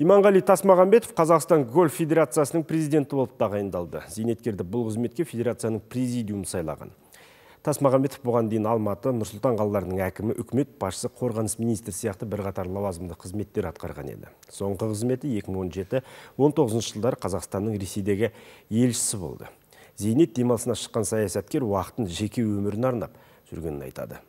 иманғали тасмағамбетов қазақстан гольф федерациясының президенті болып тағайындалды зейнеткерді бұл қызметке федерацияның президиумы сайлаған тасмағамбетов бұған дейін алматы нұрсұлтан қалаларының әкімі үкімет басшысы қорғаныс министрі сияқты бірқатар лауазымды қызметтер атқарған еді соңғы қызметі 2017-19 жылдары қазақстанның ресейдегі елшісі болды зейнет демалысына шыққан саясаткер уақытын жеке өміріне арнап жүргенін айтады